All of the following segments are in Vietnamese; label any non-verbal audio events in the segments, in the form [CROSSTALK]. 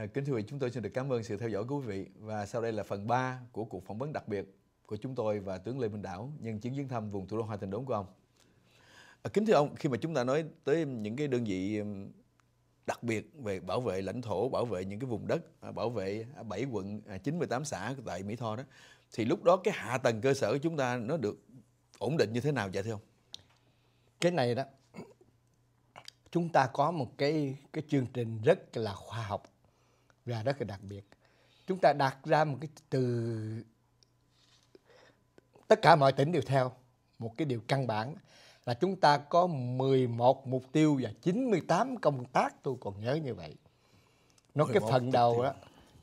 À, kính thưa quý vị, chúng tôi xin được cảm ơn sự theo dõi của quý vị và sau đây là phần 3 của cuộc phỏng vấn đặc biệt của chúng tôi và tướng Lê Minh Đảo nhân chuyến viếng thăm vùng thủ đô Hoa Thành Đốn của ông. À, kính thưa ông, khi mà chúng ta nói tới những cái đơn vị đặc biệt về bảo vệ lãnh thổ, bảo vệ những cái vùng đất, à, bảo vệ 7 quận 98 à, xã tại Mỹ Tho đó thì lúc đó cái hạ tầng cơ sở của chúng ta nó được ổn định như thế nào vậy thưa ông? Cái này đó chúng ta có một cái cái chương trình rất là khoa học và rất là đặc biệt chúng ta đặt ra một cái từ tất cả mọi tỉnh đều theo một cái điều căn bản là chúng ta có 11 mục tiêu và 98 công tác tôi còn nhớ như vậy nó cái phần đầu đó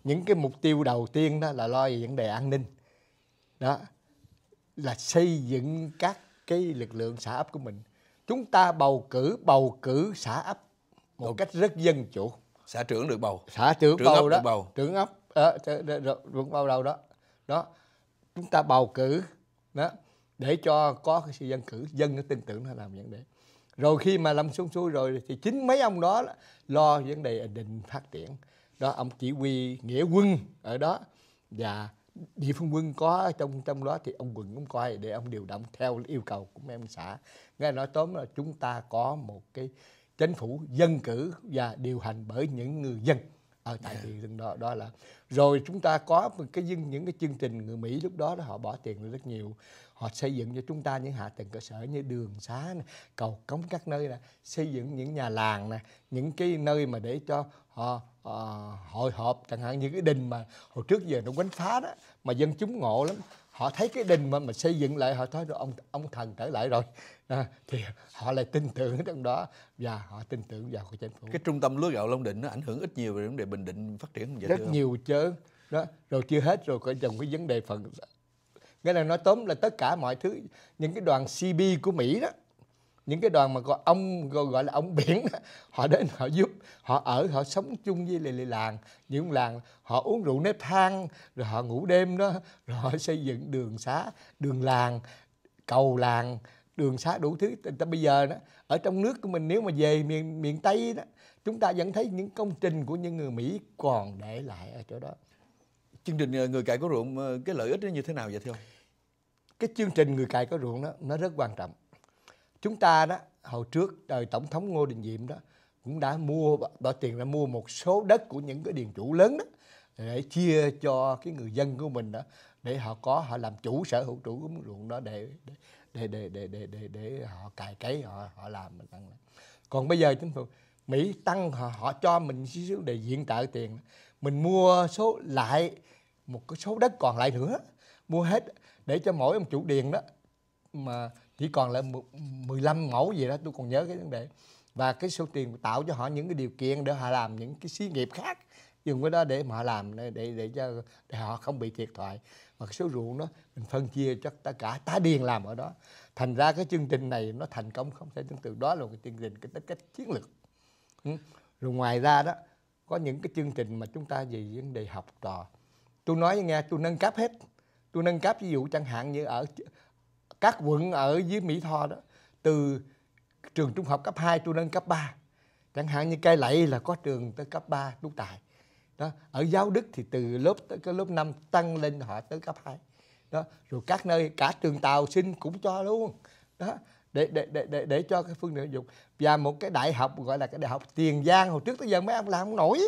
những cái mục tiêu đầu tiên đó là lo về vấn đề an ninh đó là xây dựng các cái lực lượng xã ấp của mình chúng ta bầu cử bầu cử xã ấp một cách rất dân chủ xã trưởng được bầu xã trưởng, trưởng bầu đó được bầu. trưởng ấp à, ờ, được ờ, ờ, bầu đâu đó đó chúng ta bầu cử đó để cho có cái sự dân cử dân nó tin tưởng nó làm vấn đề rồi khi mà lâm xuống xuôi rồi thì chính mấy ông đó lo vấn đề định phát triển đó ông chỉ huy nghĩa quân ở đó và địa phương quân có trong trong đó thì ông quận cũng coi để ông điều động theo yêu cầu của mấy ông xã nghe nói tóm là chúng ta có một cái chính phủ dân cử và điều hành bởi những người dân ở tại thị dạ. trường đó đó là rồi chúng ta có một cái những cái chương trình người Mỹ lúc đó đó họ bỏ tiền rất nhiều họ xây dựng cho chúng ta những hạ tầng cơ sở như đường xá này, cầu cống các nơi này, xây dựng những nhà làng này, những cái nơi mà để cho họ à, hội họp chẳng hạn như cái đình mà hồi trước giờ nó quánh phá đó mà dân chúng ngộ lắm họ thấy cái đình mà mà xây dựng lại họ thấy rồi ông ông thần trở lại rồi à, thì họ lại tin tưởng trong đó và họ tin tưởng vào của chính phủ cái trung tâm lúa gạo Long Định nó ảnh hưởng ít nhiều về vấn đề Bình Định phát triển không vậy dạ, rất không? nhiều chứ đó rồi chưa hết rồi còn dòng cái vấn đề phần nghĩa là nói tóm là tất cả mọi thứ những cái đoàn CB của Mỹ đó những cái đoàn mà có ông gọi là ông biển họ đến họ giúp họ ở họ sống chung với lại, lại làng những làng họ uống rượu nếp than rồi họ ngủ đêm đó rồi họ xây dựng đường xá đường làng cầu làng đường xá đủ thứ ta bây giờ đó ở trong nước của mình nếu mà về miền miền tây đó chúng ta vẫn thấy những công trình của những người mỹ còn để lại ở chỗ đó chương trình ờ, người cài có ruộng ờ, cái lợi ích nó như thế nào vậy thưa ông cái chương trình người cài có ruộng đó nó rất quan trọng chúng ta đó hồi trước đời tổng thống ngô đình diệm đó cũng đã mua bỏ tiền ra mua một số đất của những cái điền chủ lớn đó để chia cho cái người dân của mình đó để họ có họ làm chủ sở hữu chủ của ruộng đó để, để để để để để để để họ cài cấy họ họ làm mình tăng lại còn bây giờ chính phủ mỹ tăng họ, họ cho mình xíu xíu để diện trợ tiền mình mua số lại một cái số đất còn lại nữa mua hết để cho mỗi ông chủ điền đó mà chỉ còn lại 15 mẫu gì đó tôi còn nhớ cái vấn đề và cái số tiền tạo cho họ những cái điều kiện để họ làm những cái xí nghiệp khác dùng cái đó để mà họ làm để để cho để họ không bị thiệt thòi mà cái số ruộng đó mình phân chia cho tất cả tá điền làm ở đó thành ra cái chương trình này nó thành công không thể tưởng tượng đó là một cái chương trình cái tính cách chiến lược ừ. rồi ngoài ra đó có những cái chương trình mà chúng ta về vấn đề học trò tôi nói nghe tôi nâng cấp hết tôi nâng cấp ví dụ chẳng hạn như ở các quận ở dưới mỹ tho đó từ trường trung học cấp 2 tôi nâng cấp 3 chẳng hạn như cây lậy là có trường tới cấp 3 đúc tài đó ở giáo đức thì từ lớp tới cái lớp 5 tăng lên họ tới cấp 2 đó rồi các nơi cả trường tàu sinh cũng cho luôn đó để để để để, để cho cái phương tiện dục và một cái đại học gọi là cái đại học tiền giang hồi trước tới giờ mấy ông làm không nổi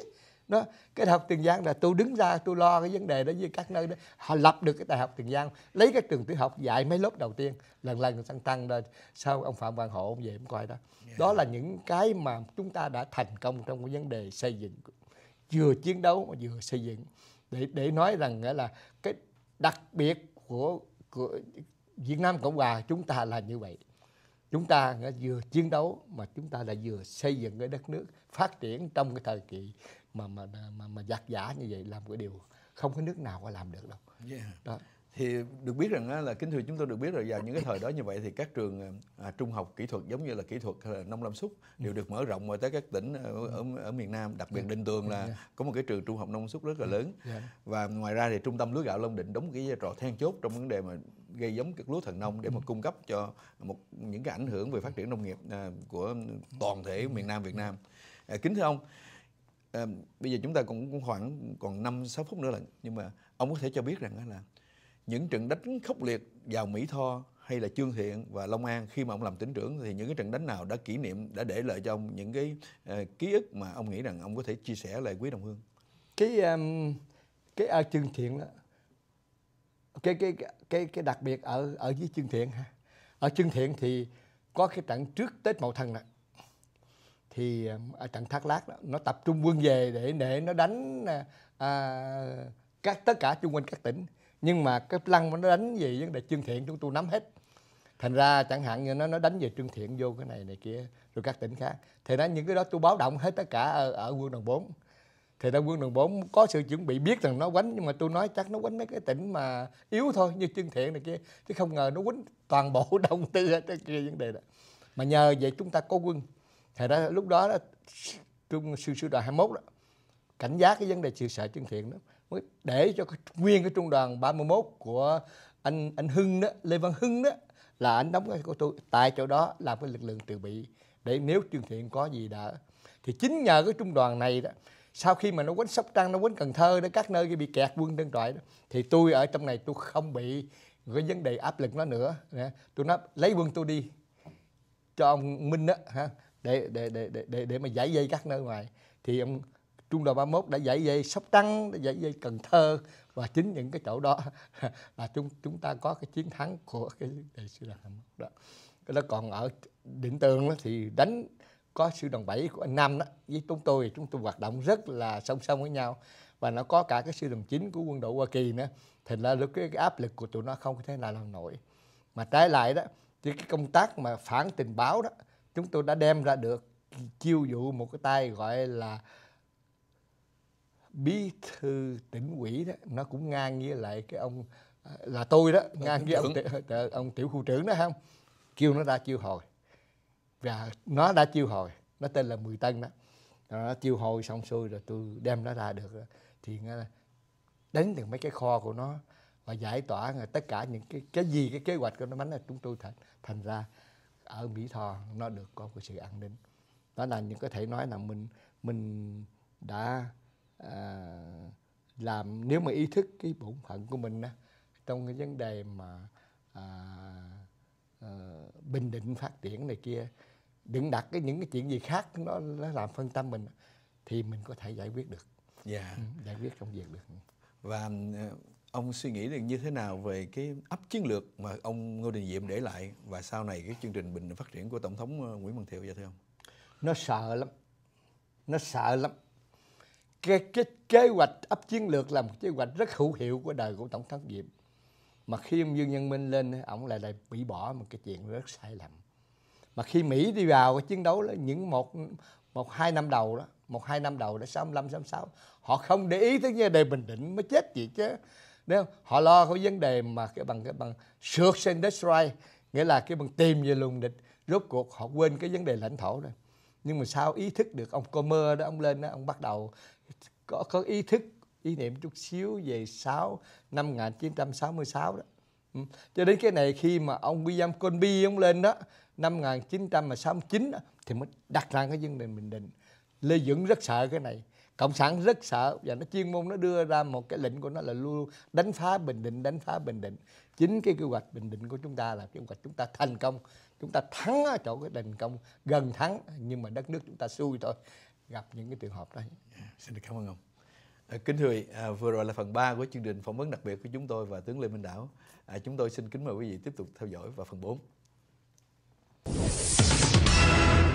đó cái đại học tiền giang là tôi đứng ra tôi lo cái vấn đề đó với các nơi đó họ lập được cái đại học tiền giang lấy cái trường tiểu học dạy mấy lớp đầu tiên lần lần tăng tăng lên sau ông phạm văn hộ ông về ông coi đó yeah. đó là những cái mà chúng ta đã thành công trong cái vấn đề xây dựng vừa chiến đấu mà vừa xây dựng để để nói rằng là cái đặc biệt của của Việt Nam Cộng hòa chúng ta là như vậy chúng ta vừa chiến đấu mà chúng ta là vừa xây dựng cái đất nước phát triển trong cái thời kỳ mà mà mà mà giặc giả như vậy làm cái điều không có nước nào có làm được đâu yeah. đó thì được biết rằng là kính thưa chúng tôi được biết rồi vào những cái thời đó như vậy thì các trường à, trung học kỹ thuật giống như là kỹ thuật hay là nông lâm xúc ừ. đều được mở rộng tới các tỉnh ở, ở, ở miền Nam đặc biệt Đinh dạ. Tường là dạ. có một cái trường trung học nông xúc rất là dạ. lớn và ngoài ra thì trung tâm lúa gạo Long Định đóng một cái vai trò then chốt trong vấn đề mà gây giống các lúa thần nông để mà ừ. cung cấp cho một những cái ảnh hưởng về phát triển nông nghiệp à, của toàn thể miền Nam Việt Nam à, kính thưa ông à, bây giờ chúng ta cũng khoảng còn năm sáu phút nữa là nhưng mà ông có thể cho biết rằng là những trận đánh khốc liệt vào Mỹ Tho hay là Trương Thiện và Long An khi mà ông làm tỉnh trưởng thì những cái trận đánh nào đã kỷ niệm đã để lại cho ông những cái uh, ký ức mà ông nghĩ rằng ông có thể chia sẻ lại quý đồng hương cái um, cái ở à, Trương Thiện đó cái cái cái cái đặc biệt ở ở dưới Trương Thiện ha ở Trương Thiện thì có cái trận trước Tết Mậu Thân này thì ờ, ở trận Thác Lát đó, nó tập trung quân về để để nó đánh à, à các tất cả chung quanh các tỉnh nhưng mà cái lăng nó đánh gì vấn đề trương thiện chúng tôi nắm hết thành ra chẳng hạn như nó nó đánh về trương thiện vô cái này này kia rồi các tỉnh khác thì nó những cái đó tôi báo động hết tất cả ở, ở quân đoàn 4 thì ra quân đoàn 4 có sự chuẩn bị biết rằng nó quánh nhưng mà tôi nói chắc nó quánh mấy cái tỉnh mà yếu thôi như trương thiện này kia chứ không ngờ nó quánh toàn bộ [LAUGHS] đồng tư hết cái kia vấn đề đó mà nhờ vậy chúng ta có quân thì đó lúc đó, là trung sư sư đoàn 21 đó cảnh giác cái vấn đề sự sợ trương thiện đó để cho nguyên cái trung đoàn 31 của anh anh Hưng đó Lê Văn Hưng đó là anh đóng cái của tôi tại chỗ đó làm cái lực lượng từ bị để nếu Trường thiện có gì đỡ thì chính nhờ cái trung đoàn này đó sau khi mà nó quấn sóc trăng nó quấn cần thơ đó các nơi bị kẹt quân đơn trọi đó thì tôi ở trong này tôi không bị cái vấn đề áp lực nó nữa tôi nói lấy quân tôi đi cho ông minh đó ha để để để để để, để mà giải dây các nơi ngoài thì ông trung đoàn 31 đã dạy về Sóc Trăng, đã dạy về Cần Thơ và chính những cái chỗ đó [LAUGHS] là chúng chúng ta có cái chiến thắng của cái đại sư đoàn 21 đó. Cái đó còn ở Định Tường thì đánh có sư đoàn 7 của anh Nam đó với chúng tôi chúng tôi hoạt động rất là song song với nhau và nó có cả cái sư đoàn 9 của quân đội Hoa Kỳ nữa thì là lúc cái, cái áp lực của tụi nó không thể nào làm nổi mà trái lại đó thì cái công tác mà phản tình báo đó chúng tôi đã đem ra được chiêu dụ một cái tay gọi là bí thư tỉnh ủy đó nó cũng ngang với lại cái ông à, là tôi đó ngang với ông, ông, tiểu khu trưởng đó không kêu nó ra chiêu hồi và nó đã chiêu hồi nó tên là mười tân đó rồi nó chiêu hồi xong xuôi rồi tôi đem nó ra được ờ, thì ờ, đánh được mấy cái kho của nó và giải tỏa ờ, tất cả những cái cái gì cái kế hoạch của nó bánh là chúng tôi thành thành ra ở mỹ tho nó được có cái sự an ninh đó là những có thể nói là mình mình đã à, làm nếu mà ý thức cái bổn phận của mình á, trong cái vấn đề mà à, à, bình định phát triển này kia đừng đặt cái những cái chuyện gì khác nó nó làm phân tâm mình thì mình có thể giải quyết được yeah. Dạ. Ừ, giải quyết công việc được và à, ông suy nghĩ được như thế nào về cái ấp chiến lược mà ông Ngô Đình Diệm để lại và sau này cái chương trình bình phát triển của tổng thống ờ, Nguyễn Văn Thiệu vậy dạ thưa ông nó sợ lắm nó sợ lắm cái, cái kế hoạch ấp chiến lược là một kế hoạch rất hữu hiệu của đời của tổng thống diệm mà khi ông dương nhân minh lên ông lại lại bị bỏ một cái chuyện rất sai lầm mà khi mỹ đi vào cái chiến đấu đó, những một một hai năm đầu đó một hai năm đầu đó sáu năm sáu sáu họ không để ý tới vấn đề bình định mới chết gì chứ nếu họ lo cái vấn đề mà cái bằng cái bằng sượt and destroy nghĩa là cái bằng tìm về lùng địch rốt cuộc họ quên cái vấn đề lãnh thổ rồi nhưng mà sao ý thức được ông Comer đó ông lên đó ông bắt đầu có có ý thức ý niệm chút xíu về 6 năm 1966 đó. Ừ. Cho đến cái này khi mà ông William Colby ông lên đó năm 1969 đó, thì mới đặt ra cái vấn đề Bình Định. Lê Dũng rất sợ cái này. Cộng sản rất sợ và nó chuyên môn nó đưa ra một cái lệnh của nó là luôn đánh phá Bình Định, đánh phá Bình Định. Chính cái kế hoạch Bình Định của chúng ta là kế hoạch chúng ta thành công, chúng ta thắng ở chỗ cái thành công gần thắng nhưng mà đất nước chúng ta xui thôi gặp những cái trường hợp đấy yeah, dạ, xin được cảm ơn ông à, kính thưa à, vừa rồi là phần 3 của chương trình phỏng vấn đặc biệt của chúng tôi và tướng lê minh đảo à, chúng tôi xin kính mời quý vị tiếp tục theo dõi vào phần 4